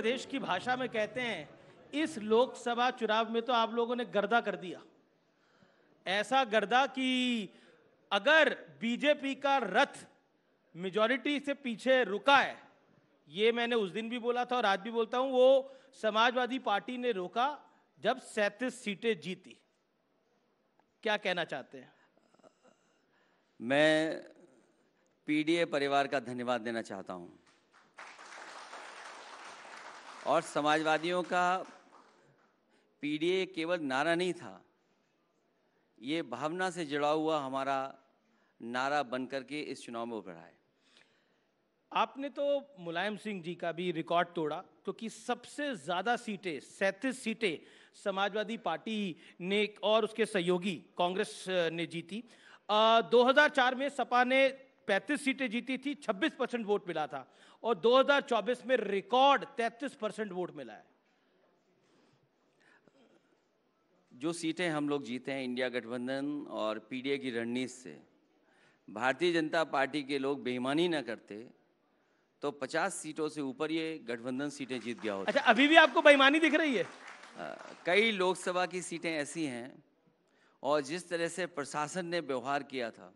प्रदेश की भाषा में कहते हैं इस लोकसभा चुनाव में तो आप लोगों ने गर्दा कर दिया ऐसा गर्दा कि अगर बीजेपी का रथ मेजॉरिटी से पीछे रुका है ये मैंने उस दिन भी बोला था और आज भी बोलता हूं वो समाजवादी पार्टी ने रोका जब सैंतीस सीटें जीती क्या कहना चाहते हैं मैं पीडीए परिवार का धन्यवाद देना चाहता हूं और समाजवादियों का पीडीए केवल नारा नहीं था ये भावना से जुड़ा हुआ हमारा नारा बन करके इस चुनाव में उभरा है आपने तो मुलायम सिंह जी का भी रिकॉर्ड तोड़ा क्योंकि सबसे ज़्यादा सीटें सैंतीस सीटें समाजवादी पार्टी ने और उसके सहयोगी कांग्रेस ने जीती आ, 2004 में सपा ने 35 सीटें जीती थी 26 परसेंट वोट मिला था और 2024 में रिकॉर्ड 33 परसेंट वोट मिला है जो सीटें हम लोग जीते हैं इंडिया गठबंधन और पीडीए की रणनीति से भारतीय जनता पार्टी के लोग बेईमानी ना करते तो 50 सीटों से ऊपर ये गठबंधन सीटें जीत गया होता अच्छा अभी भी आपको बेईमानी दिख रही है आ, कई लोकसभा की सीटें ऐसी हैं और जिस तरह से प्रशासन ने व्यवहार किया था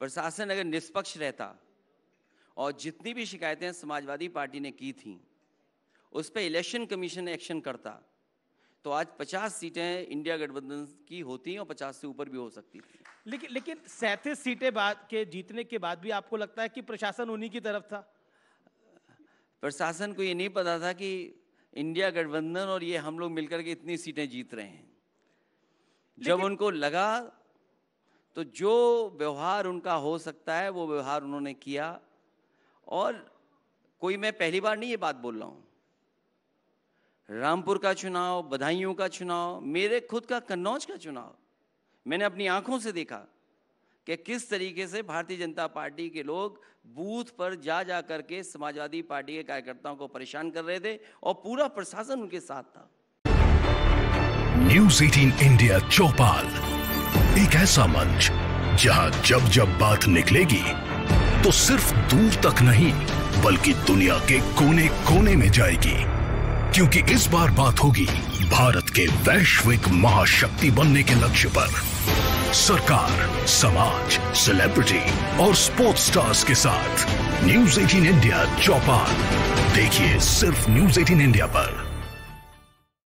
प्रशासन अगर निष्पक्ष रहता और जितनी भी शिकायतें समाजवादी पार्टी ने की थी उस पर इलेक्शन कमीशन एक्शन करता तो आज 50 सीटें इंडिया गठबंधन की होती हैं और 50 से ऊपर भी हो सकती थी लेकिन लेकिन सैंतीस सीटें बाद के जीतने के बाद भी आपको लगता है कि प्रशासन उन्हीं की तरफ था प्रशासन को ये नहीं पता था कि इंडिया गठबंधन और ये हम लोग मिलकर के इतनी सीटें जीत रहे हैं जब उनको लगा तो जो व्यवहार उनका हो सकता है वो व्यवहार उन्होंने किया और कोई मैं पहली बार नहीं ये बात बोल रहा हूं रामपुर का चुनाव बधाइयों का चुनाव मेरे खुद का कन्नौज का चुनाव मैंने अपनी आंखों से देखा कि किस तरीके से भारतीय जनता पार्टी के लोग बूथ पर जा जा करके समाजवादी पार्टी के कार्यकर्ताओं को परेशान कर रहे थे और पूरा प्रशासन उनके साथ था न्यूज एटीन इंडिया चौपाल एक ऐसा मंच जहां जब जब बात निकलेगी तो सिर्फ दूर तक नहीं बल्कि दुनिया के कोने कोने में जाएगी क्योंकि इस बार बात होगी भारत के वैश्विक महाशक्ति बनने के लक्ष्य पर सरकार समाज सेलिब्रिटी और स्पोर्ट्स स्टार्स के साथ न्यूज एटीन इंडिया चौपाल देखिए सिर्फ न्यूज एटीन इंडिया पर